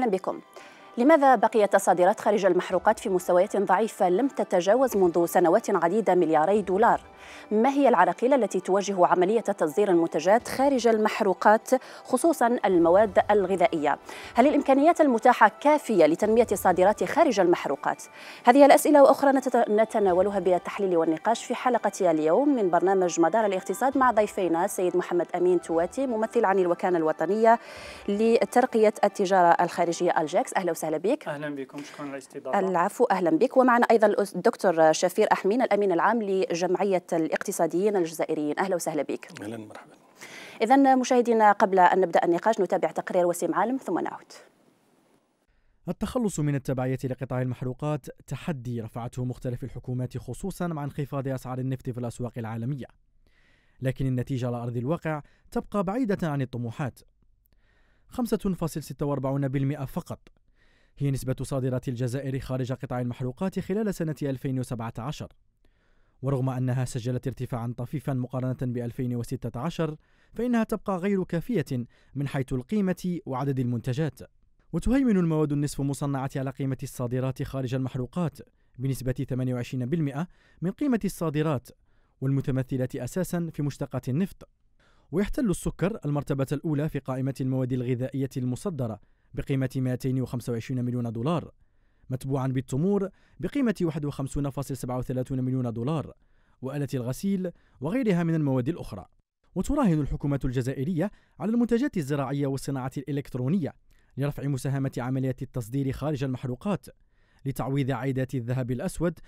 أهلا بكم لماذا بقيت الصادرات خارج المحروقات في مستويات ضعيفة لم تتجاوز منذ سنوات عديدة ملياري دولار؟ ما هي العراقيل التي تواجه عملية تصدير المنتجات خارج المحروقات خصوصا المواد الغذائية؟ هل الإمكانيات المتاحة كافية لتنمية الصادرات خارج المحروقات؟ هذه الأسئلة وأخرى نتناولها بالتحليل والنقاش في حلقة اليوم من برنامج مدار الاقتصاد مع ضيفينا السيد محمد أمين تواتي ممثل عن الوكالة الوطنية لترقية التجارة الخارجية الجاكس أهلا وسهلا بك اهلا بكم شكرا على الاستضافه العفو اهلا بك ومعنا ايضا الدكتور شفير احمين الامين العام لجمعيه الاقتصاديين الجزائريين اهلا وسهلا بك اهلا مرحبا اذا مشاهدينا قبل ان نبدا النقاش نتابع تقرير وسيم عالم ثم نعود التخلص من التبعية لقطاع المحروقات تحدي رفعته مختلف الحكومات خصوصا مع انخفاض أسعار النفط في الأسواق العالمية لكن النتيجة على أرض الواقع تبقى بعيدة عن الطموحات 5.46% فقط هي نسبة صادرات الجزائر خارج قطاع المحروقات خلال سنة 2017 ورغم أنها سجلت ارتفاعا طفيفا مقارنة ب 2016 فإنها تبقى غير كافية من حيث القيمة وعدد المنتجات وتهيمن المواد النصف مصنعة على قيمة الصادرات خارج المحروقات بنسبة 28% من قيمة الصادرات والمتمثلة أساسا في مشتقات النفط ويحتل السكر المرتبة الأولى في قائمة المواد الغذائية المصدرة بقيمة 225 مليون دولار متبوعا بالتمور بقيمة 51.37 مليون دولار وآلة الغسيل وغيرها من المواد الأخرى وتراهن الحكومة الجزائرية على المنتجات الزراعية والصناعة الإلكترونية لرفع مساهمة عملية التصدير خارج المحروقات لتعويض عائدات الذهب الأسود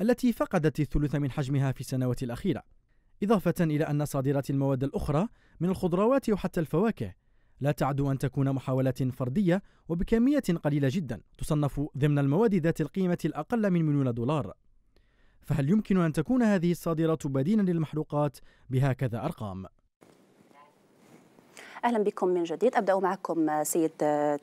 التي فقدت الثلث من حجمها في السنوات الأخيرة إضافة إلى أن صادرات المواد الأخرى من الخضروات وحتى الفواكه لا تعد أن تكون محاولات فردية وبكمية قليلة جدا تصنف ضمن المواد ذات القيمة الأقل من مليون دولار فهل يمكن أن تكون هذه الصادرات بديلا للمحروقات بهكذا أرقام؟ اهلا بكم من جديد ابدا معكم سيد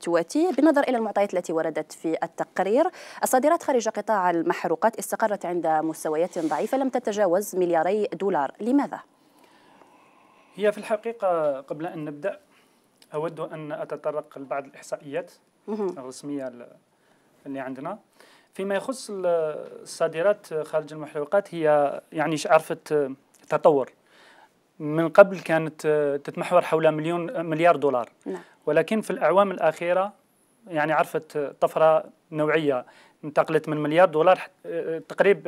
تواتي بالنظر الى المعطيات التي وردت في التقرير الصادرات خارج قطاع المحروقات استقرت عند مستويات ضعيفه لم تتجاوز ملياري دولار لماذا هي في الحقيقه قبل ان نبدا أود أن أتطرق لبعض الإحصائيات الرسمية اللي عندنا فيما يخص الصادرات خارج المحروقات هي يعني عرفت تطور من قبل كانت تتمحور حول مليون مليار دولار نعم. ولكن في الأعوام الأخيرة يعني عرفت طفره نوعيه انتقلت من مليار دولار تقريب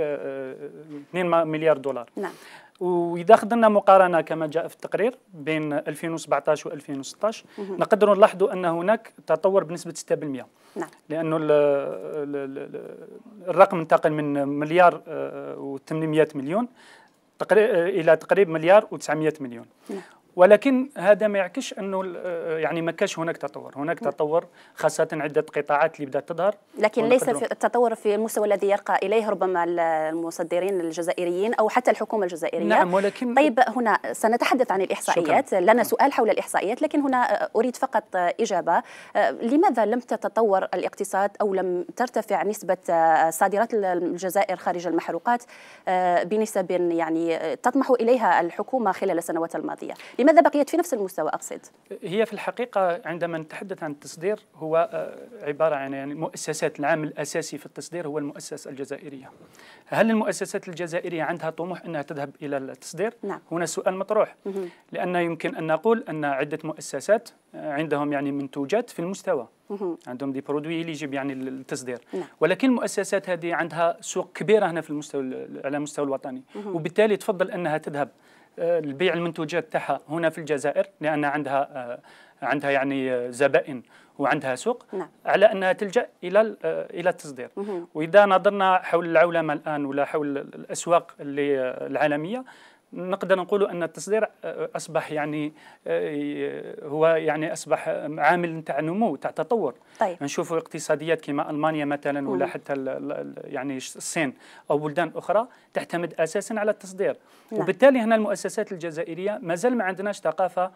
2 آه، آه، مليار دولار نعم واذا أخذنا مقارنه كما جاء في التقرير بين 2017 و2016 نقدروا نلاحظوا ان هناك تطور بنسبه 6% نعم لانه الرقم انتقل من مليار آه، و800 مليون الى تقريب مليار و900 مليون نعم. ولكن هذا ما يعكسش انه آه، يعني ما كاش هناك تطور هناك نعم. تطور خاصه عده قطاعات اللي بدات تظهر لكن ليس في التطور في المستوى الذي يرقى اليه ربما المصدرين الجزائريين او حتى الحكومه الجزائريه نعم ولكن طيب هنا سنتحدث عن الاحصائيات شكرا. لنا سؤال حول الاحصائيات لكن هنا آه، اريد فقط آه، اجابه لماذا لم تتطور الاقتصاد او لم ترتفع نسبه صادرات الجزائر خارج المحروقات بنسب يعني تطمح اليها الحكومه خلال السنوات الماضيه لماذا بقيت في نفس المستوى أقصد؟ هي في الحقيقة عندما نتحدث عن التصدير هو آه، عبارة عن يعني مؤسسات العام الأساسي في التصدير هو المؤسسة الجزائرية هل المؤسسات الجزائرية عندها طموح أنها تذهب إلى التصدير؟ نعم. هنا سؤال مطروح لأن يمكن أن نقول أن عدة مؤسسات آه، عندهم يعني منتوجات في المستوى عندهم دي برودوي اللي يجب يعني التصدير نعم. ولكن المؤسسات هذه عندها سوق كبيره هنا في المستوى على المستوى الوطني وبالتالي تفضل انها تذهب آه، لبيع المنتوجات تاعها هنا في الجزائر لان عندها آه، عندها يعني آه، زبائن وعندها سوق نعم. على انها تلجا الى الى التصدير مه. واذا نظرنا حول العولمه الان ولا حول الاسواق العالميه نقدر نقول ان التصدير آه، اصبح يعني آه، هو يعني اصبح عامل نتاع نمو تاع تطور طيب. نشوفوا اقتصاديات كما المانيا مثلا ولا حتى يعني الصين او بلدان اخرى تعتمد اساسا على التصدير نعم. وبالتالي هنا المؤسسات الجزائريه مازال ما عندناش ثقافه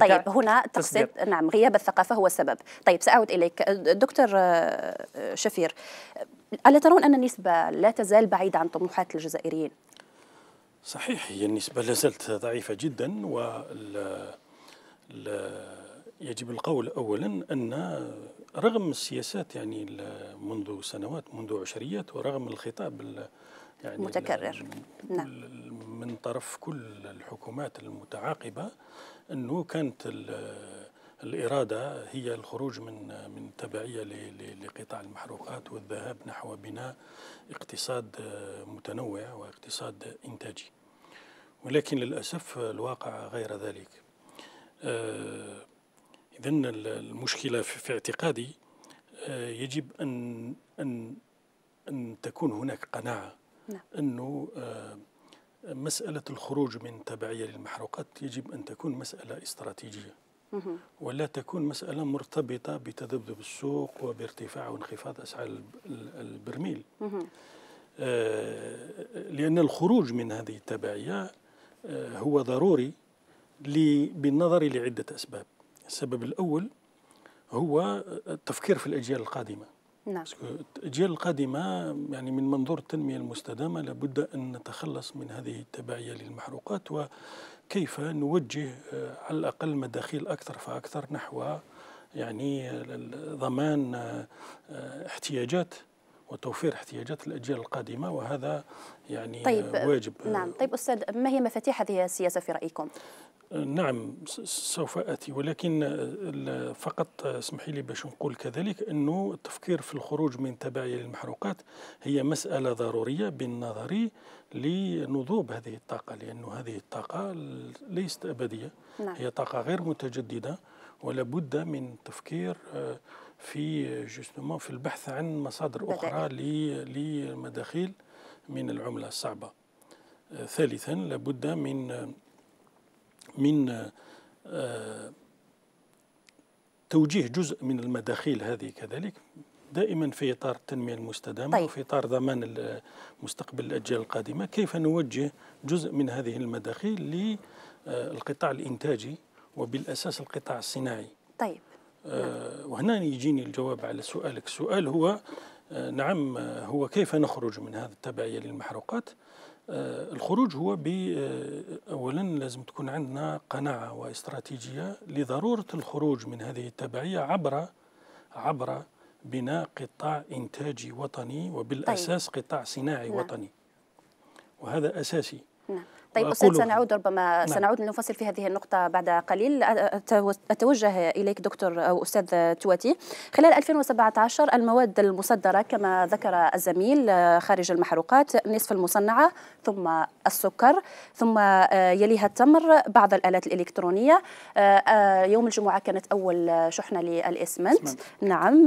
طيب هنا تقصد نعم غياب الثقافه هو السبب طيب ساعود اليك آه، دكتور شفير الا ترون ان النسبه لا تزال بعيده عن طموحات الجزائريين صحيح هي النسبة لازالت ضعيفة جدا و يجب القول أولا أن رغم السياسات يعني منذ سنوات منذ عشريات ورغم الخطاب يعني متكرر نعم من طرف كل الحكومات المتعاقبة أنه كانت الإرادة هي الخروج من من تبعية لقطاع المحروقات والذهاب نحو بناء اقتصاد آه، متنوع واقتصاد إنتاجي ولكن للأسف الواقع غير ذلك آه، إذا المشكلة في اعتقادي آه، يجب أن أن أن تكون هناك قناعة نعم. أنه مسألة الخروج من تبعية للمحروقات يجب أن تكون مسألة استراتيجية ولا تكون مسألة مرتبطة بتذبذب السوق وبارتفاع وانخفاض أسعار البرميل آه، لأن الخروج من هذه التبعية آه، هو ضروري بالنظر لعدة أسباب السبب الأول هو التفكير في الأجيال القادمة نعم الأجيال أه، القادمة يعني من منظور التنمية المستدامة لابد أن نتخلص من هذه التبعية للمحروقات وكيف نوجه أه، على الأقل مداخيل أكثر فأكثر نحو يعني ضمان أه، احتياجات وتوفير احتياجات الاجيال القادمه وهذا يعني طيب واجب نعم طيب استاذ ما هي مفاتيح هذه السياسه في رايكم؟ نعم سوف اتي ولكن فقط اسمحي لي باش نقول كذلك انه التفكير في الخروج من تبعية للمحروقات هي مساله ضروريه بالنظر لنضوب هذه الطاقه لانه هذه الطاقه ليست ابديه نعم. هي طاقه غير متجدده ولا بد من تفكير في جوستومون في البحث عن مصادر اخرى لمداخيل من العمله الصعبه ثالثا لابد من من آه، توجيه جزء من المداخيل هذه كذلك دائما في اطار التنميه المستدامه طيب. وفي اطار ضمان مستقبل الاجيال القادمه كيف نوجه جزء من هذه المداخيل للقطاع آه، الانتاجي وبالاساس القطاع الصناعي طيب آه وهنا يجيني الجواب على سؤالك السؤال هو آه نعم آه، هو كيف نخرج من هذه التبعيه للمحروقات آه، الخروج هو ب آه، اولا لازم تكون عندنا قناعه واستراتيجيه لضروره الخروج من هذه التبعيه عبر عبر بناء قطاع انتاجي وطني وبالاساس طيب. قطاع صناعي نعم. وطني وهذا اساسي نعم. طيب أستاذ سنعود ربما نعم. سنعود لنفصل في هذه النقطة بعد قليل أتوجه إليك دكتور أو أستاذ تواتي خلال 2017 المواد المصدرة كما ذكر الزميل آه، خارج المحروقات نصف المصنعة ثم السكر ثم آه، يليها التمر بعض الآلات الإلكترونية آه، يوم الجمعة كانت أول شحنة للإسمنت نعم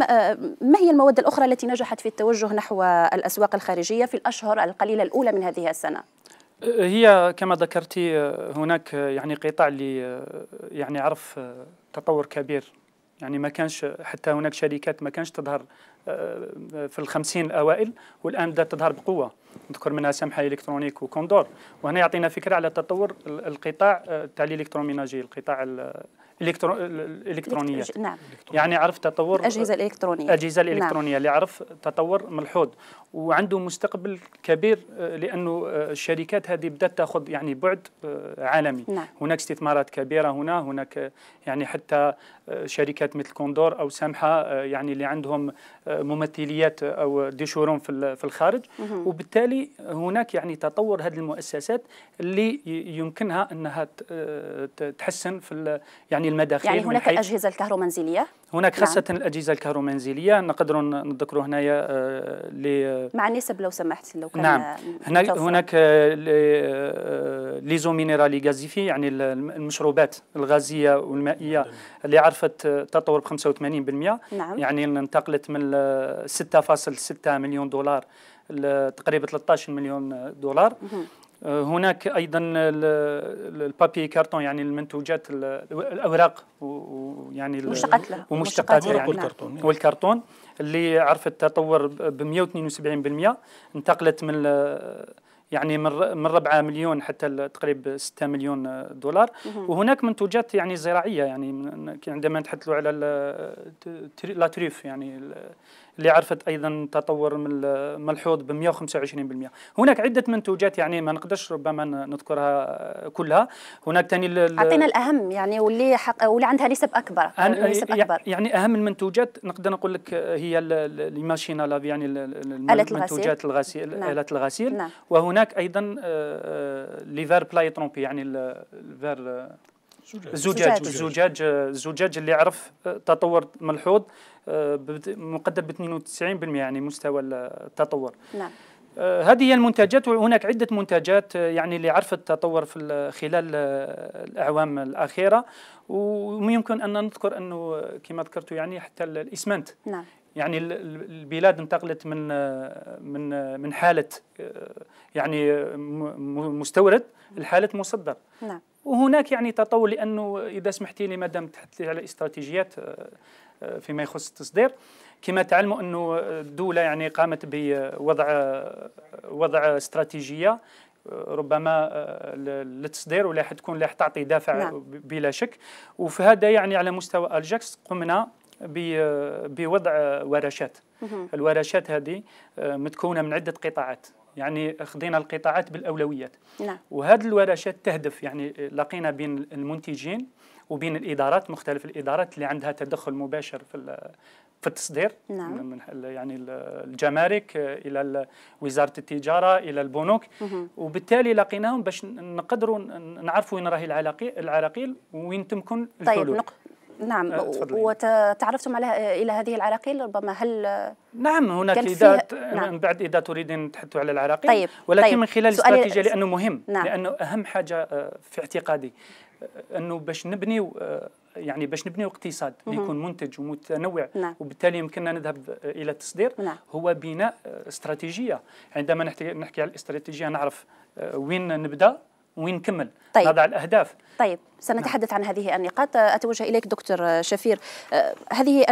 ما هي المواد الأخرى التي نجحت في التوجه نحو الأسواق الخارجية في الأشهر القليلة الأولى من هذه السنة؟ هي كما ذكرتي هناك يعني قطاع اللي يعني عرف تطور كبير يعني ما كانش حتى هناك شركات ما كانش تظهر آه، في الخمسين الأوائل والآن بدأت تظهر بقوة نذكر منها سمحه الكترونيك وكوندور وهنا يعطينا فكره على تطور القطاع آه، تاع الالكتروميناجي القطاع الالكترو... الالكترونيه نعم يعني عرف تطور الاجهزه الالكترونيه الاجهزه نعم. الالكترونيه نعم. اللي عرف تطور ملحوظ وعنده مستقبل كبير آه، لانه آه، الشركات هذه بدات تاخذ يعني بعد عالمي نعم. هناك استثمارات كبيره هنا هناك يعني حتى شركات مثل كوندور او سامحه يعني اللي عندهم ممثليات او ديشورون في الخارج وبالتالي وبالتالي هناك يعني تطور هذه المؤسسات اللي يمكنها انها تحسن في يعني المداخيل يعني هناك الاجهزه الكهرومنزليه هناك نعم. خاصة نعم. الأجهزة الكهرومنزلية نقدروا نذكروا هنايا آه، ل مع النسب لو سمحت لو كان نعم هناك هناك آه، آه، ليزو مينيرالي غازيفي يعني المشروبات الغازية والمائية اللي عرفت تطور ب 85% نعم. يعني انتقلت من 6.6 مليون دولار تقريبا 13 مليون دولار آه، هناك ايضا البابي كارتون يعني المنتوجات الاوراق ويعني مشتقات لها ومشتقات يعني والكرتون نعم. والكرتون اللي عرفت تطور ب 172% انتقلت من يعني من من 4 مليون حتى تقريبا 6 مليون دولار وهناك منتوجات يعني زراعيه يعني عندما تحدثوا على لا تريف يعني اللي عرفت ايضا تطور ملحوظ ب 125% هناك عده منتوجات يعني ما نقدرش ربما نذكرها كلها هناك ثاني اعطينا الاهم يعني واللي حق واللي عندها نسب اكبر نسب اكبر يعني اهم المنتوجات نقدر نقول لك هي الماشينا لاب يعني المنتوجات الغسيل نعم. الات الغسيل نعم. وهناك ايضا آه، آه، آه، لي فير بلاي ترومبي يعني الفير الزجاج الزجاج الزجاج اللي عرف آه، تطور ملحوظ آه، مقدم ب 92% يعني مستوى التطور نعم آه، هذه هي المنتجات وهناك عدة منتجات يعني اللي عرفت تطور في خلال الأعوام الأخيرة ويمكن أن نذكر أنه كما ذكرت يعني حتى الإسمنت نعم. يعني البلاد انتقلت من من من حالة يعني مستورد لحالة مصدر نعم. وهناك يعني تطور لانه اذا سمحتي لي مادام تحدثتي على استراتيجيات آه، آه، فيما يخص التصدير كما تعلموا انه الدوله يعني قامت بوضع آه، وضع استراتيجيه ربما للتصدير ولا تكون راح تعطي دافع نعم. بلا شك وفي هذا يعني على مستوى الجاكس قمنا بوضع ورشات الورشات هذه متكونه من عده قطاعات يعني خدينا القطاعات بالاولويات نعم. وهذه الورشات تهدف يعني لقينا بين المنتجين وبين الادارات مختلف الادارات اللي عندها تدخل مباشر في في التصدير نعم. من يعني الجمارك الى وزاره التجاره الى البنوك وبالتالي لقيناهم باش نقدروا نعرفوا وين راهي العراقيل وين تمكن طيب، الحلول طيب نعم آه، وتعرفتم على الى هذه العراقيل ربما هل نعم هناك اذا نعم. من بعد اذا تريدين تحدثوا على العراقيل طيب. ولكن طيب. من خلال الاستراتيجيه لانه مهم نعم. لانه اهم حاجه آه، في اعتقادي آه، انه باش نبني يعني باش نبني اقتصاد اللي يكون منتج ومتنوع نعم. وبالتالي يمكننا نذهب الى التصدير نعم. هو بناء استراتيجيه عندما نحكي, نحكي على الاستراتيجيه نعرف وين نبدا وين نكمل طيب. نضع الاهداف طيب سنتحدث عن هذه النقاط أتوجه إليك دكتور شفير آه، هذه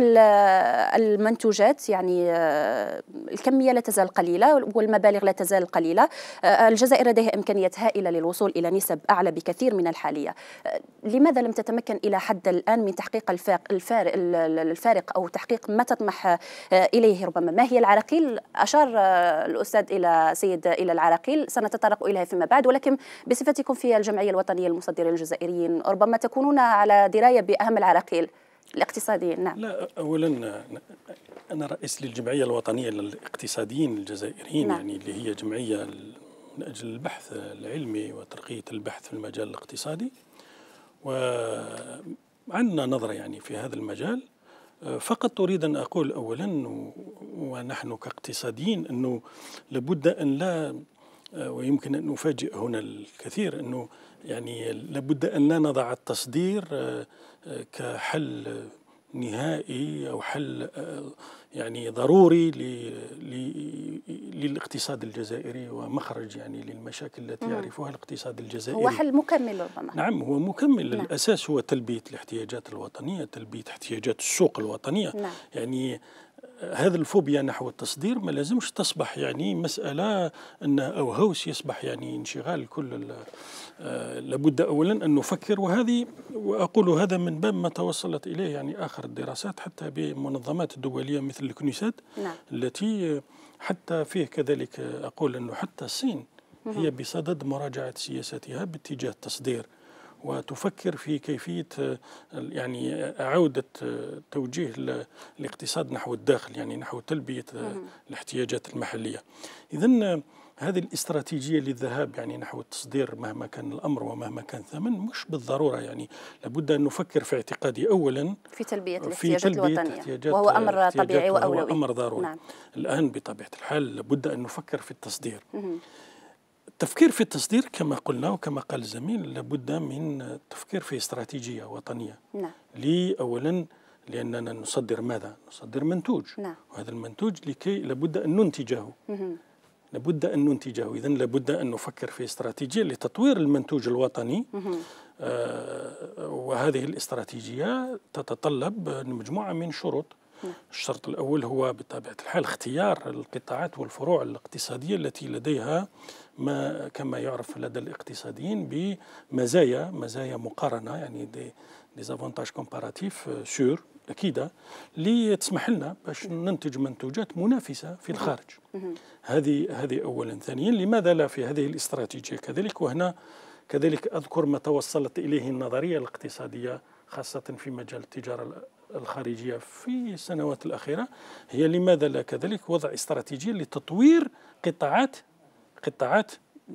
المنتوجات يعني آه، الكمية لا تزال قليلة والمبالغ لا تزال قليلة آه، الجزائر لديها إمكانيات هائلة للوصول إلى نسب أعلى بكثير من الحالية لماذا لم تتمكن إلى حد الآن من تحقيق الفارق, الفارق أو تحقيق ما تطمح إليه ربما ما هي العراقيل أشار الأستاذ إلى سيد إلى العراقيل سنتطرق إليها فيما بعد ولكن بصفتكم في الجمعية الوطنية للمصدرين الجزائريين ربما تكونون على درايه باهم العراقيل الاقتصاديين نعم لا اولا انا رئيس للجمعيه الوطنيه للاقتصاديين الجزائريين نعم. يعني اللي هي جمعيه من اجل البحث العلمي وترقيه البحث في المجال الاقتصادي وعندنا نظره يعني في هذا المجال فقط أريد أن أقول أولا ونحن كاقتصاديين أنه لابد أن لا آه، ويمكن أن نفاجئ هنا الكثير أنه يعني لابد أن لا نضع التصدير آه، آه، كحل نهائي أو حل يعني ضروري للاقتصاد الجزائري ومخرج يعني للمشاكل التي نعم. يعرفها الاقتصاد الجزائري هو حل مكمل ربما نعم هو مكمل نعم. الأساس هو تلبية الاحتياجات الوطنية تلبية احتياجات السوق الوطنية نعم. يعني هذا الفوبيا نحو التصدير ما لازمش تصبح يعني مسألة أن أو هوس يصبح يعني انشغال كل آه، لابد أولا أن نفكر وهذه وأقول هذا من باب ما توصلت إليه يعني آخر الدراسات حتى بمنظمات دولية مثل الكنيسات نعم. التي حتى فيه كذلك أقول أنه حتى الصين هي بصدد مراجعة سياستها باتجاه التصدير وتفكر في كيفيه يعني عوده توجيه الاقتصاد نحو الداخل يعني نحو تلبيه الاحتياجات المحليه اذا هذه الاستراتيجيه للذهاب يعني نحو التصدير مهما كان الامر ومهما كان الثمن مش بالضروره يعني لابد ان نفكر في اعتقادي اولا في تلبيه الاحتياجات في تلبية الوطنيه احتياجات وهو امر طبيعي واولوي وهو امر ضروري نعم. الان بطبيعه الحال لابد ان نفكر في التصدير مم. التفكير في التصدير كما قلنا وكما قال الزميل لابد من التفكير في استراتيجية وطنية نعم لي أولا لأننا نصدر ماذا؟ نصدر منتوج نعم وهذا المنتوج لكي لابد أن ننتجه مه. لابد أن ننتجه إذا لابد أن نفكر في استراتيجية لتطوير المنتوج الوطني آه وهذه الاستراتيجية تتطلب مجموعة من شروط نعم. الشرط الأول هو بطبيعة الحال اختيار القطاعات والفروع الاقتصادية التي لديها ما كما يعرف لدى الاقتصاديين بمزايا مزايا مقارنه يعني دي ديزافونتاج كومباراتيف سور اكيده اللي تسمح لنا باش ننتج منتوجات منافسه في الخارج هذه هذه اولا ثانيا لماذا لا في هذه الاستراتيجيه كذلك وهنا كذلك اذكر ما توصلت اليه النظريه الاقتصاديه خاصه في مجال التجاره الخارجية في السنوات الأخيرة هي لماذا لا كذلك وضع استراتيجية لتطوير قطاعات قطاعات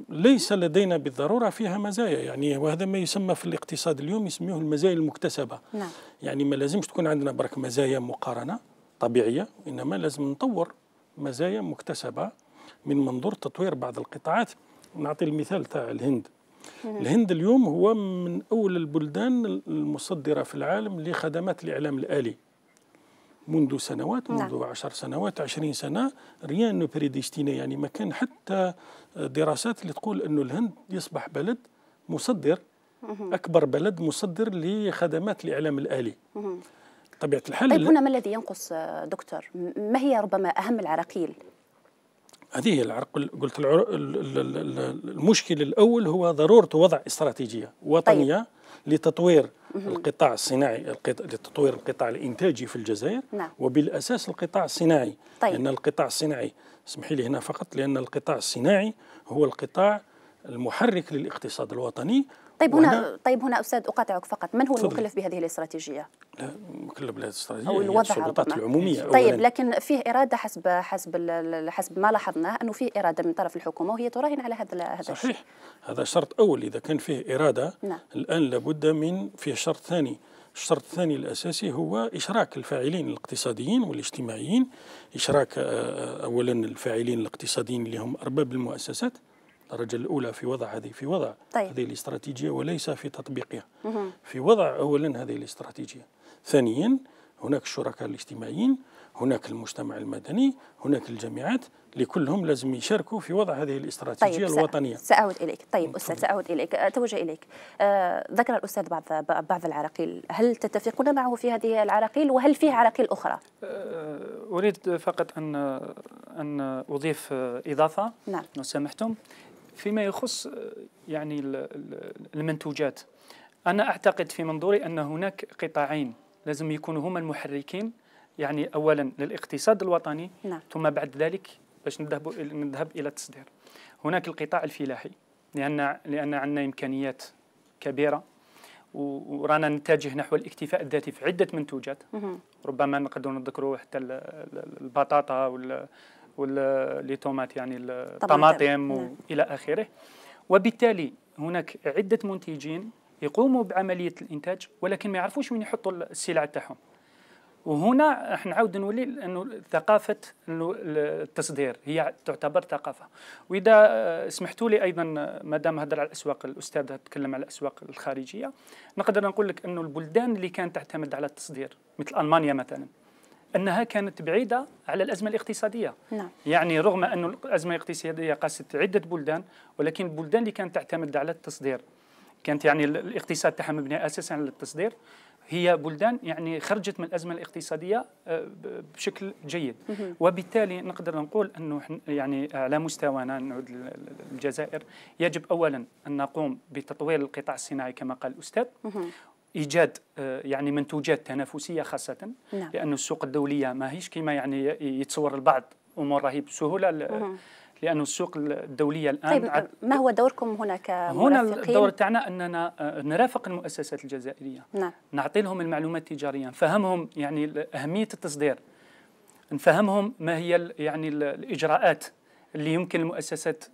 ليس لدينا بالضرورة فيها مزايا يعني وهذا ما يسمى في الاقتصاد اليوم يسميه المزايا المكتسبة نعم. يعني ما لازمش تكون عندنا برك مزايا مقارنة طبيعية إنما لازم نطور مزايا مكتسبة من منظور تطوير بعض القطاعات نعطي المثال تاع الهند الهند اليوم هو من أول البلدان المصدرة في العالم لخدمات الإعلام الآلي منذ سنوات منذ نعم. عشر سنوات عشرين سنة ريان بريديستيني يعني ما كان حتى دراسات اللي تقول أنه الهند يصبح بلد مصدر أكبر بلد مصدر لخدمات الإعلام الآلي طبيعة الحال طيب هنا ما الذي ينقص دكتور ما هي ربما أهم العراقيل هذه هي العرق قلت المشكل الأول هو ضرورة وضع استراتيجية وطنية طيب. لتطوير القطاع الصناعي لتطوير القطاع الانتاجي في الجزائر نعم. وبالاساس القطاع الصناعي طيب. لان القطاع الصناعي اسمحي لي هنا فقط لان القطاع الصناعي هو القطاع المحرك للاقتصاد الوطني طيب هنا طيب هنا استاذ اقاطعك فقط من هو المكلف بهذه الاستراتيجيه؟ لا مكلف بهذه الاستراتيجيه او الوضع السلطات العموميه طيب لكن فيه اراده حسب حسب حسب ما لاحظناه انه فيه اراده من طرف الحكومه وهي تراهن على هذا هذا صحيح هذا شرط اول اذا كان فيه اراده نعم. الان لابد من فيه شرط ثاني الشرط الثاني الاساسي هو اشراك الفاعلين الاقتصاديين والاجتماعيين اشراك آه، آه، اولا الفاعلين الاقتصاديين اللي هم ارباب المؤسسات الدرجة الأولى في وضع هذه في وضع طيب. هذه الاستراتيجية وليس في تطبيقها في وضع أولا هذه الاستراتيجية ثانيا هناك الشركاء الاجتماعيين هناك المجتمع المدني هناك الجامعات لكلهم لازم يشاركوا في وضع هذه الاستراتيجيه طيب الوطنيه ساعود اليك طيب استاذ ساعود اليك اتوجه أه، اليك آه ذكر الاستاذ بعض بعض العراقيل هل تتفقون معه في هذه العراقيل وهل فيه عراقيل اخرى أه، اريد فقط ان ان اضيف اضافه نعم لو سمحتم فيما يخص آه، يعني المنتوجات أنا أعتقد في منظوري أن هناك قطاعين لازم يكونوا هما المحركين يعني أولا للاقتصاد الوطني نعم. ثم بعد ذلك باش نذهب نذهب إلى التصدير هناك القطاع الفلاحي لأن لأن عندنا إمكانيات كبيرة ورانا نتجه نحو الاكتفاء الذاتي في عدة منتوجات ربما نقدروا نذكروا حتى البطاطا وال واللي تومات يعني الطماطم نعم. والى اخره وبالتالي هناك عده منتجين يقوموا بعمليه الانتاج ولكن ما يعرفوش وين يحطوا السلع تاعهم وهنا راح نعاود نولي انه ثقافه انه التصدير هي تعتبر ثقافه واذا آه، سمحتوا لي ايضا آه، ما دام هضر على الاسواق الاستاذ تكلم على الاسواق الخارجيه نقدر نقول لك انه البلدان اللي كانت تعتمد على التصدير مثل المانيا مثلا أنها كانت بعيدة على الأزمة الاقتصادية نعم. يعني رغم أن الأزمة الاقتصادية قاست عدة بلدان ولكن البلدان اللي كانت تعتمد على التصدير كانت يعني الاقتصاد تاعها مبني أساسا على التصدير هي بلدان يعني خرجت من الأزمة الاقتصادية آه، بشكل جيد وبالتالي نقدر نقول أنه يعني على مستوانا نعود للجزائر يجب أولا أن نقوم بتطوير القطاع الصناعي كما قال الأستاذ ايجاد آه، يعني منتوجات تنافسيه خاصه نعم. لان السوق الدوليه ماهيش كما يعني يتصور البعض امور راهي بسهوله لأن السوق الدولية الآن طيب عد... ما هو دوركم هنا كمرافقين؟ هنا الدور تاعنا أننا آه، نرافق المؤسسات الجزائرية نعم. نعطي لهم المعلومات التجاريه نفهمهم يعني أهمية التصدير نفهمهم ما هي يعني الإجراءات اللي يمكن المؤسسات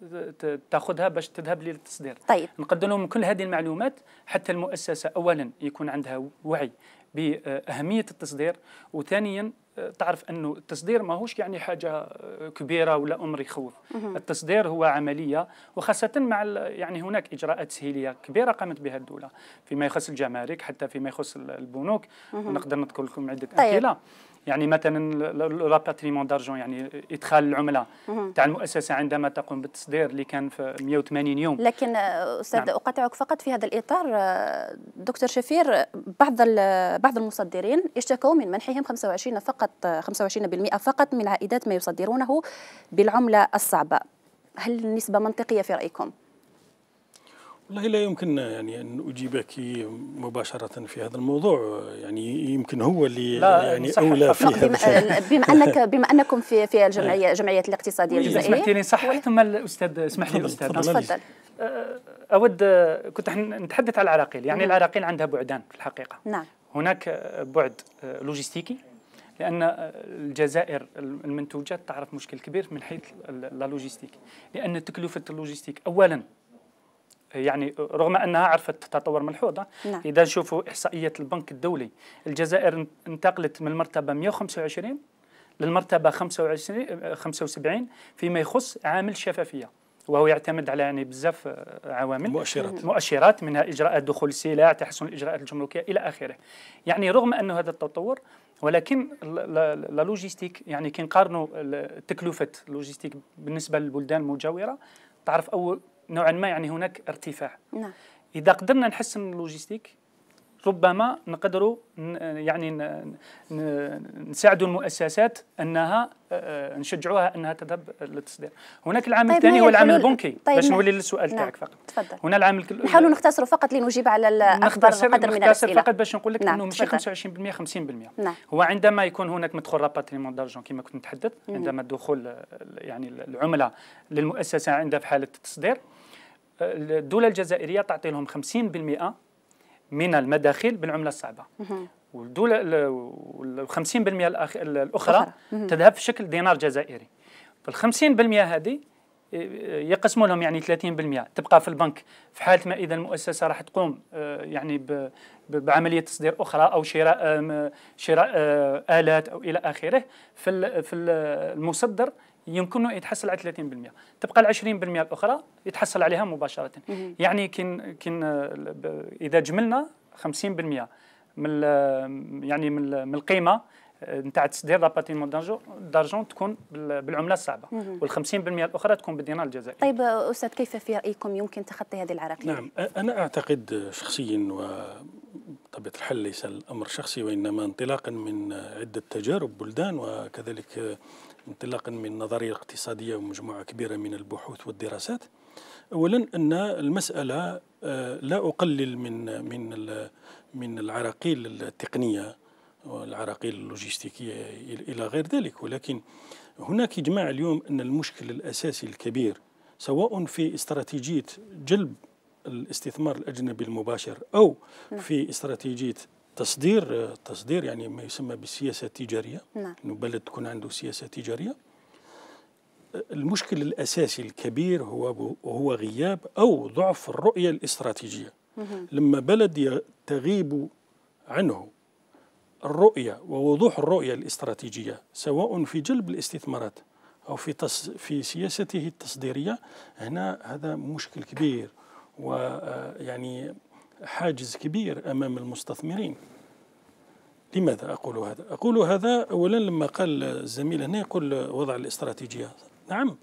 تاخذها باش تذهب للتصدير طيب نقدم لهم كل هذه المعلومات حتى المؤسسه اولا يكون عندها وعي باهميه التصدير وثانيا تعرف انه التصدير ماهوش يعني حاجه آه، كبيره ولا امر يخوف التصدير هو عمليه وخاصه مع يعني هناك اجراءات تسهيليه كبيره قامت بها الدوله فيما يخص الجمارك حتى فيما يخص البنوك نقدر نذكر لكم عده طيب. امثله طيب. يعني مثلا لاباتريمون دارجون يعني ادخال العمله تاع المؤسسه عندما تقوم بالتصدير اللي كان في 180 يوم لكن آه، استاذ نعم. اقاطعك فقط في هذا الاطار آه، دكتور شفير بعض بعض المصدرين اشتكوا من منحهم 25 فقط فقط 25% فقط من عائدات ما يصدرونه بالعملة الصعبة هل النسبة منطقية في رأيكم؟ والله لا يمكن يعني ان اجيبك مباشره في هذا الموضوع يعني يمكن هو اللي يعني اولى في بما, بما انك بما انكم في في الجمعيه جمعيه الاقتصاديه الجزائريه سمعتني لي صح ثم الاستاذ اسمح لي الاستاذ تفضل أه، اود كنت نتحدث على العراقيل يعني العراقيل عندها بعدان في الحقيقه نعم هناك بعد لوجستيكي لان الجزائر المنتوجات تعرف مشكل كبير من حيث لا لوجيستيك لان تكلفه اللوجيستيك اولا يعني رغم انها عرفت تطور ملحوظ نعم. اذا نشوفوا احصائيات البنك الدولي الجزائر انتقلت من المرتبه 125 للمرتبه 25 75 فيما يخص عامل الشفافيه وهو يعتمد على يعني بزاف عوامل مؤشرات مؤشرات منها اجراءات دخول السلع تحسن الاجراءات الجمركيه الى اخره يعني رغم انه هذا التطور ولكن لا لوجيستيك يعني كي نقارنوا تكلفه اللوجيستيك بالنسبه للبلدان المجاوره تعرف اول نوعا ما يعني هناك ارتفاع نعم. اذا قدرنا نحسن اللوجيستيك ربما نقدروا يعني نساعدوا المؤسسات انها آه، نشجعوها انها تذهب للتصدير هناك العامل طيب الثاني هو العامل البنكي طيب باش نولي للسؤال نعم. تاعك فقط تفضل هنا العامل نحاولوا نختصر فقط لنجيب على الاخبار قدر من الاسئله فقط باش نقول لك نعم. انه ماشي 25% 50% نعم. هو عندما يكون هناك مدخول راباتريمون دارجون كما كنت نتحدث عندما دخول يعني العمله للمؤسسه عندها في حاله التصدير آه، الدوله الجزائريه تعطي لهم 50% من المداخيل بالعمله الصعبه والدول وال 50% الاخرى تذهب في شكل دينار جزائري فال 50% هذه اه، يقسموا لهم يعني 30% تبقى في البنك في حاله ما اذا المؤسسه راح تقوم اه، يعني بعمليه تصدير اخرى او شراء شراء اه، الات او الى اخره في المصدر يمكنه يتحصل على 30% تبقى ال 20% الاخرى يتحصل عليها مباشره يعني كن كن اذا جملنا 50% من يعني من القيمه آه، نتاع تصدير لاباتيمون دارجون تكون بالعمله الصعبه وال 50% الاخرى تكون بالدينار الجزائري. طيب آه، استاذ كيف في رايكم يمكن تخطي هذه العراقيل؟ نعم انا اعتقد شخصيا وطبيعه الحال ليس الامر شخصي وانما انطلاقا من عده تجارب بلدان وكذلك انطلاقا من نظرية اقتصادية ومجموعة كبيرة من البحوث والدراسات أولا أن المسألة آه، لا أقلل من من من العراقيل التقنية والعراقيل اللوجستيكية إلى غير ذلك ولكن هناك إجماع اليوم أن المشكل الأساسي الكبير سواء في استراتيجية جلب الاستثمار الأجنبي المباشر أو نعم. في استراتيجية تصدير تصدير يعني ما يسمى بالسياسه التجاريه نعم انه بلد تكون عنده سياسه تجاريه المشكل الاساسي الكبير هو هو غياب او ضعف الرؤيه الاستراتيجيه مه. لما بلد تغيب عنه الرؤيه ووضوح الرؤيه الاستراتيجيه سواء في جلب الاستثمارات او في تص... في سياسته التصديريه هنا هذا مشكل كبير ويعني آه، حاجز كبير أمام المستثمرين لماذا أقول هذا؟ أقول هذا أولا لما قال الزميل هنا يقول وضع الاستراتيجية نعم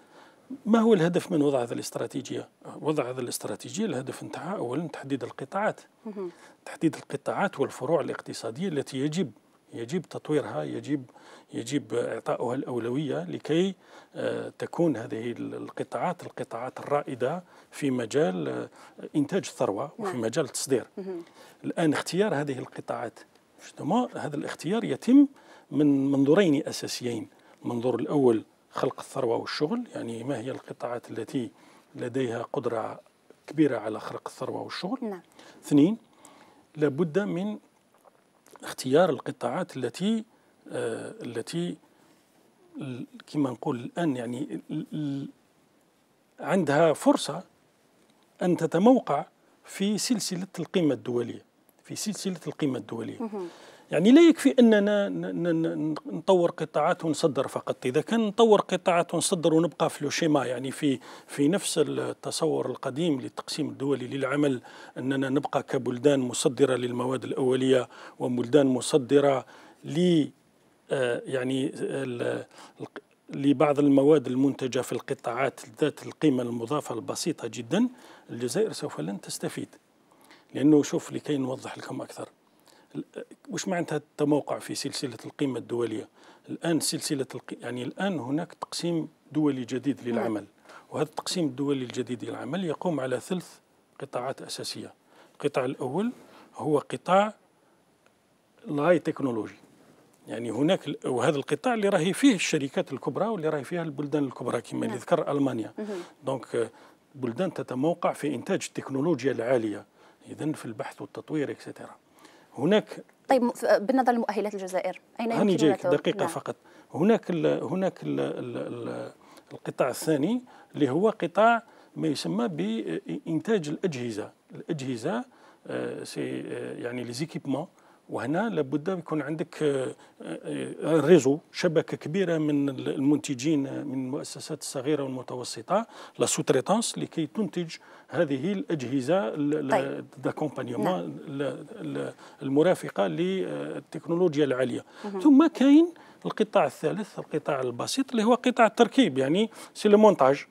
ما هو الهدف من وضع هذه الاستراتيجية؟ وضع هذه الاستراتيجية الهدف نتاعها أولا تحديد القطاعات تحديد القطاعات والفروع الاقتصادية التي يجب يجب تطويرها يجب يجب إعطاؤها الأولوية لكي آه، تكون هذه القطاعات القطاعات الرائدة في مجال آه، إنتاج الثروة وفي نعم. مجال التصدير الآن اختيار هذه القطاعات هذا الاختيار يتم من منظورين أساسيين المنظور الأول خلق الثروة والشغل يعني ما هي القطاعات التي لديها قدرة كبيرة على خلق الثروة والشغل نعم. اثنين لابد من اختيار القطاعات التي آه، التي كما نقول الآن يعني عندها فرصة أن تتموقع في سلسلة القيمة الدولية في سلسلة القيمة الدولية يعني لا يكفي أننا نطور قطاعات ونصدر فقط إذا كان نطور قطاعات ونصدر ونبقى في لوشيما يعني في في نفس التصور القديم للتقسيم الدولي للعمل أننا نبقى كبلدان مصدرة للمواد الأولية وبلدان مصدرة آه، يعني آه، لبعض المواد المنتجة في القطاعات ذات القيمة المضافة البسيطة جدا الجزائر سوف لن تستفيد لأنه شوف لكي نوضح لكم أكثر آه، وش معناتها التموقع في سلسلة القيمة الدولية الآن سلسلة الق... يعني الآن هناك تقسيم دولي جديد نعم. للعمل وهذا التقسيم الدولي الجديد للعمل يقوم على ثلث قطاعات أساسية القطاع الأول هو قطاع الهاي تكنولوجي يعني هناك وهذا القطاع اللي راهي فيه الشركات الكبرى واللي راهي فيها البلدان الكبرى كما اللي نعم. ذكر المانيا دونك آه، بلدان تتموقع في انتاج التكنولوجيا العاليه اذا في البحث والتطوير اكسترا هناك طيب آه، بالنظر لمؤهلات الجزائر اين هاني جايك دقيقه نعم. فقط هناك الـ هناك الـ الـ القطاع الثاني اللي هو قطاع ما يسمى بانتاج الاجهزه الاجهزه آه، سي يعني ليزيكيبمون وهنا لابد يكون عندك آه، آه، آه، ريزو شبكه كبيره من المنتجين من المؤسسات الصغيره والمتوسطه لا سوتريتانس لكي تنتج هذه الاجهزه طيب. نعم. المرافقه للتكنولوجيا العاليه مهم. ثم كاين القطاع الثالث القطاع البسيط اللي هو قطاع التركيب يعني سي لو مونتاج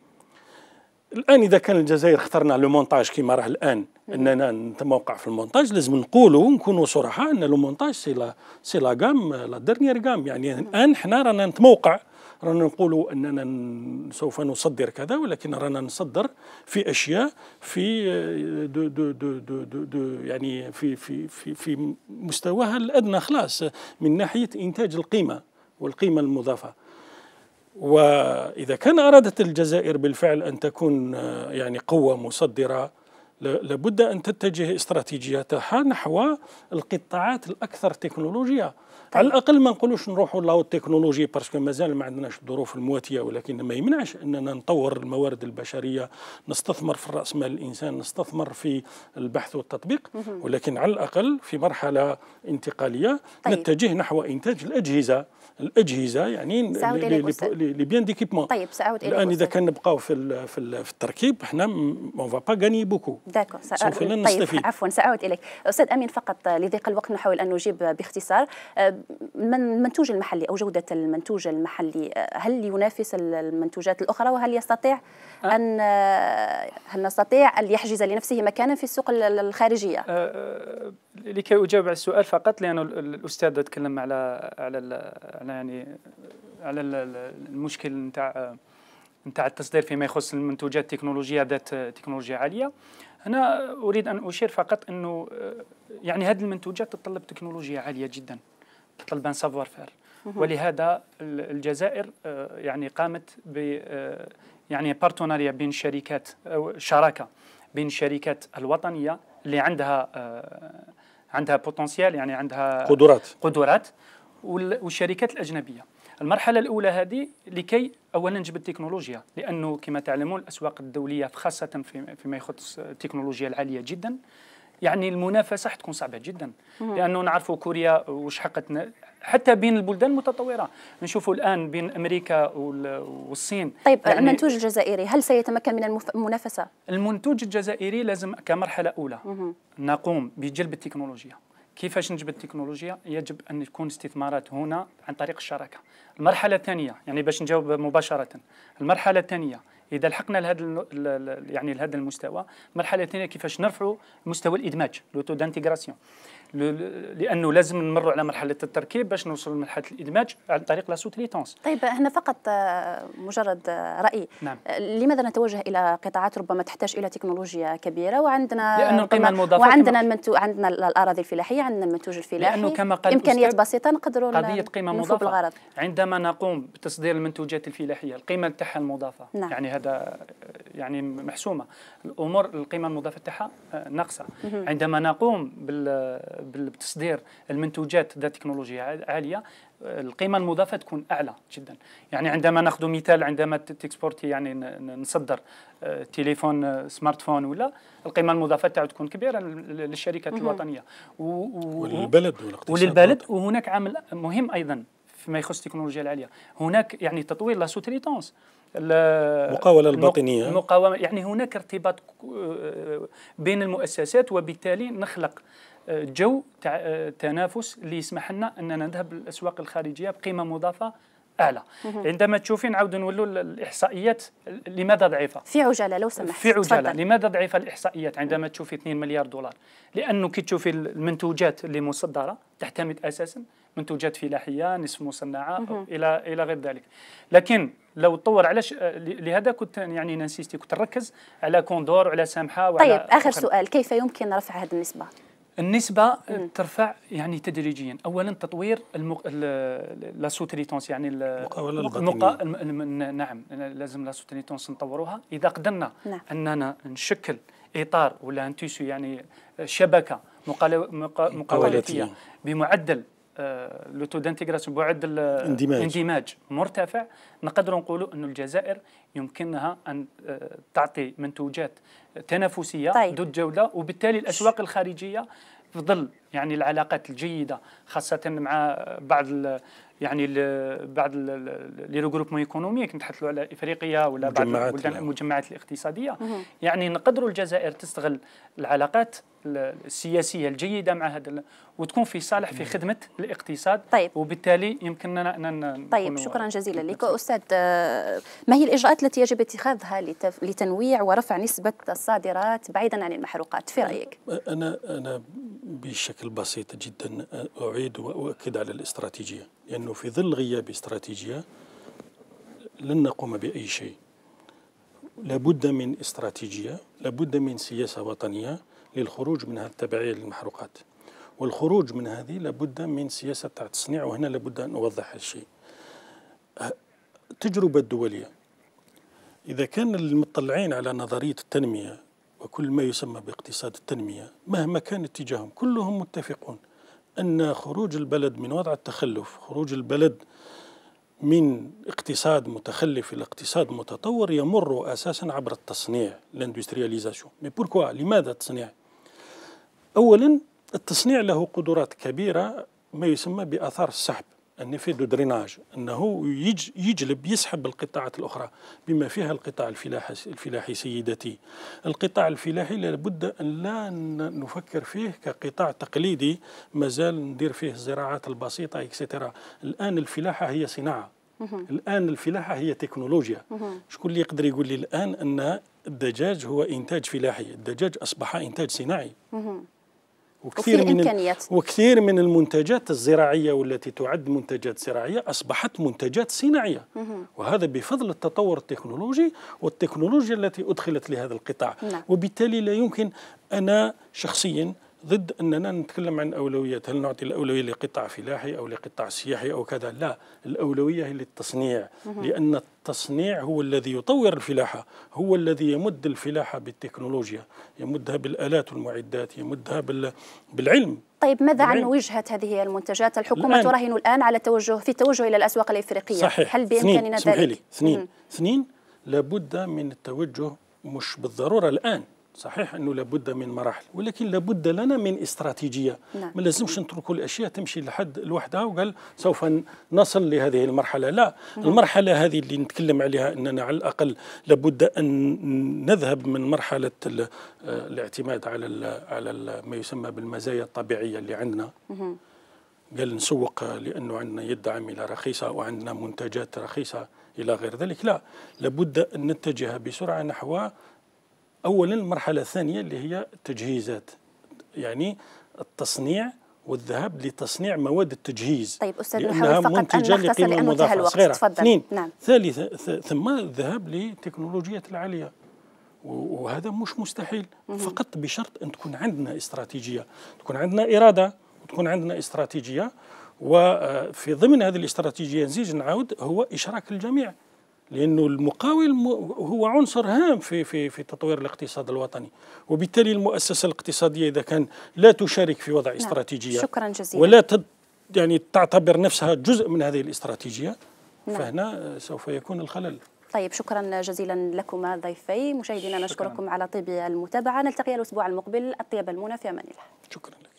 الان اذا كان الجزائر اخترنا لو مونتاج كيما راه الان اننا نتموقع في المونتاج لازم نقولوا ونكونوا صرحاء ان لو مونتاج سي لا سي لا جام لا ديرنيير جام يعني الان حنا رانا نتموقع رانا نقولوا اننا سوف نصدر كذا ولكن رانا نصدر في اشياء في آه، دو دو دو دو دو دو يعني في في في في مستواها الادنى خلاص من ناحيه انتاج القيمه والقيمه المضافه وإذا كان أرادت الجزائر بالفعل أن تكون آه، يعني قوة مصدرة لابد أن تتجه استراتيجيتها نحو القطاعات الأكثر تكنولوجيا طيب. على الاقل ما نقولوش نروحوا لاو التكنولوجي باسكو مازال ما عندناش الظروف المواتيه ولكن ما يمنعش اننا نطور الموارد البشريه نستثمر في راس مال الانسان نستثمر في البحث والتطبيق ولكن على الاقل في مرحله انتقاليه طيب. نتجه نحو انتاج الاجهزه الاجهزه يعني لي بيان ديكيبمون طيب ساعود الان اذا كان نبقاو في في التركيب احنا اون فا با غاني بوكو داكور سوف طيب عفوا ساعود اليك استاذ امين فقط لضيق الوقت نحاول ان نجيب باختصار أه، من المنتوج المحلي او جوده المنتوج المحلي أه، هل ينافس المنتوجات الاخرى وهل يستطيع أه. ان هل نستطيع ان يحجز لنفسه مكانا في السوق الخارجيه لكي اجاوب على السؤال فقط لان الاستاذ تكلم على على على يعني على المشكل نتاع نتاع التصدير فيما يخص المنتوجات التكنولوجيه ذات تكنولوجيا عاليه هنا اريد ان اشير فقط انه يعني هذه المنتوجات تتطلب تكنولوجيا عاليه جدا تتطلب ان سافوار فير ولهذا الجزائر يعني قامت ب يعني بارتناريا بين شركات او شراكه بين الشركات الوطنيه اللي عندها عندها بوتنسيال يعني عندها قدرات قدرات والشركات الأجنبية المرحلة الأولى هذه لكي أولا نجبد التكنولوجيا لأنه كما تعلمون الأسواق الدولية خاصة فيما يخص التكنولوجيا العالية جدا يعني المنافسه حتكون صعبه جدا لانه نعرفوا كوريا وش حقت حتى بين البلدان المتطوره نشوفوا الان بين امريكا والصين طيب يعني المنتوج الجزائري هل سيتمكن من المنافسه المنتوج الجزائري لازم كمرحله اولى نقوم بجلب التكنولوجيا كيفاش نجبد التكنولوجيا يجب ان يكون استثمارات هنا عن طريق الشراكه المرحله الثانيه يعني باش نجاوب مباشره المرحله الثانيه اذا لحقنا لهذا يعني لهذا المستوى المرحله الثانيه كيفاش نرفعوا مستوى الادماج لوتو دانتيغراسيون لانه لازم نمر على مرحله التركيب باش نوصل لمرحله الادماج عن طريق لا سوتريتونس طيب هنا فقط آه، مجرد آه، راي نعم. آه، لماذا نتوجه الى قطاعات ربما تحتاج الى تكنولوجيا كبيره وعندنا لأن القيمه المضافه وعندنا المنتو... عندنا الاراضي الفلاحيه عندنا المنتوج الفلاحي لانه كما قال امكانيات بسيطه نقدروا قضيه قيمه مضافه بالغرض. عندما نقوم بتصدير المنتوجات الفلاحيه القيمه تاعها المضافه نعم. يعني هذا يعني محسومه الامور القيمه المضافه تاعها ناقصه عندما نقوم بال بتصدير المنتوجات ذات تكنولوجيا عاليه آه، القيمه المضافه تكون اعلى جدا يعني عندما ناخذ مثال عندما تكسبورتي يعني نصدر آه، تليفون آه، سمارت فون ولا القيمه المضافه تاعو تكون كبيره للشركات الوطنيه وللبلد وللبلد وهناك عامل مهم ايضا فيما يخص التكنولوجيا العاليه هناك يعني تطوير لا سوتريتونس المقاولة الباطنية المقاومة يعني هناك ارتباط بين المؤسسات وبالتالي نخلق جو آه، تنافس اللي يسمح لنا اننا نذهب للاسواق الخارجيه بقيمه مضافه اعلى عندما تشوفي نعاود نولوا الاحصائيات لماذا ضعيفه في عجاله لو سمحت في عجاله تفضل. لماذا ضعيفه الاحصائيات عندما تشوفي 2 مليار دولار لانه كي تشوفي المنتوجات اللي مصدره تعتمد اساسا منتوجات فلاحيه نصف مصنعه الى الى غير ذلك لكن لو تطور علاش آه، لهذا كنت يعني نسيستي كنت نركز على كوندور وعلى سامحه وعلى طيب اخر أخرى. سؤال كيف يمكن رفع هذه النسبه النسبة مم. ترفع يعني تدريجيا، أولا تطوير المق... لا سوتريتونس يعني المقاولة المق... الم... نعم لازم لا سوتريتونس نطوروها، إذا قدرنا نعم. أننا نشكل إطار ولا ان تيسو يعني شبكة مقاولاتية بمعدل آه، لو تو دانتيغراسيون بعد الاندماج مرتفع نقدروا نقولوا أن الجزائر يمكنها ان آه، تعطي منتوجات تنافسيه طيب. ضد جوده وبالتالي الاسواق الخارجيه في ظل يعني العلاقات الجيده خاصه مع بعض يعني بعض لي روغروبمون ايكونوميك نتحدثوا على افريقيا ولا بعض المجمعات الاقتصاديه مم. يعني نقدروا الجزائر تستغل العلاقات السياسيه الجيده مع هذا وتكون في صالح في خدمه الاقتصاد طيب. وبالتالي يمكننا ان طيب شكرا جزيلا لك استاذ ما هي الاجراءات التي يجب اتخاذها لتنويع ورفع نسبه الصادرات بعيدا عن المحروقات في رايك انا انا بشكل بشكل بسيط جدا أعيد وأؤكد على الاستراتيجية لأنه في ظل غياب استراتيجية لن نقوم بأي شيء لابد من استراتيجية لابد من سياسة وطنية للخروج من هذه التبعية للمحروقات والخروج من هذه لابد من سياسة تاع التصنيع وهنا لابد أن أوضح الشيء التجربة الدولية إذا كان المطلعين على نظرية التنمية وكل ما يسمى باقتصاد التنمية مهما كان اتجاههم كلهم متفقون أن خروج البلد من وضع التخلف خروج البلد من اقتصاد متخلف إلى اقتصاد متطور يمر أساسا عبر التصنيع الاندسترياليزاسيون مي بوركوا لماذا التصنيع أولا التصنيع له قدرات كبيرة ما يسمى بأثار السحب في دو دريناج انه يجلب يسحب القطاعات الاخرى بما فيها القطاع الفلاحي الفلاحي سيدتي القطاع الفلاحي لابد ان لا نفكر فيه كقطاع تقليدي مازال ندير فيه الزراعات البسيطه اكسترا الان الفلاحه هي صناعه الان الفلاحه هي تكنولوجيا شكون اللي يقدر يقول لي الان ان الدجاج هو انتاج فلاحي الدجاج اصبح انتاج صناعي وكثير من وكثير من المنتجات الزراعيه والتي تعد منتجات زراعيه اصبحت منتجات صناعيه وهذا بفضل التطور التكنولوجي والتكنولوجيا التي ادخلت لهذا القطاع نعم. وبالتالي لا يمكن انا شخصيا ضد أننا نتكلم عن أولويات هل نعطي الأولوية لقطاع فلاحي أو لقطاع سياحي أو كذا لا الأولوية هي للتصنيع لأن التصنيع هو الذي يطور الفلاحة هو الذي يمد الفلاحة بالتكنولوجيا يمدها بالآلات والمعدات يمدها بالعلم طيب ماذا عن وجهة هذه المنتجات الحكومة الآن. تراهن الآن على التوجه في التوجه إلى الأسواق الإفريقية صحيح. هل بإمكاننا ذلك؟ اثنين اثنين لابد من التوجه مش بالضرورة الآن صحيح انه لابد من مراحل ولكن لابد لنا من استراتيجيه نعم. ما لازمش نتركوا الاشياء تمشي لحد لوحدها وقال سوف نصل لهذه المرحله لا نعم. المرحله هذه اللي نتكلم عليها اننا على الاقل لابد ان نذهب من مرحله الاعتماد على على ما يسمى بالمزايا الطبيعيه اللي عندنا نعم. قال نسوق لانه عندنا يد عامله رخيصه وعندنا منتجات رخيصه الى غير ذلك لا لابد ان نتجه بسرعه نحو اولا المرحله الثانيه اللي هي التجهيزات يعني التصنيع والذهاب لتصنيع مواد التجهيز طيب استاذ لانها فقط منتجه أن لقيمه مضافه صغيره تفضل نعم. ثالثا ثم الذهاب لتكنولوجيات العاليه وهذا مش مستحيل مم. فقط بشرط ان تكون عندنا استراتيجيه تكون عندنا اراده وتكون عندنا استراتيجيه وفي آه، ضمن هذه الاستراتيجيه نزيد نعاود هو اشراك الجميع لانه المقاول هو عنصر هام في في في تطوير الاقتصاد الوطني وبالتالي المؤسسه الاقتصاديه اذا كان لا تشارك في وضع نعم. استراتيجيه شكرا جزيلا ولا تد يعني تعتبر نفسها جزء من هذه الاستراتيجيه نعم. فهنا سوف يكون الخلل طيب شكرا جزيلا لكما ضيفي مشاهدينا نشكركم على طيب المتابعه نلتقي الاسبوع المقبل الطيب المنى في امان الله شكرا لك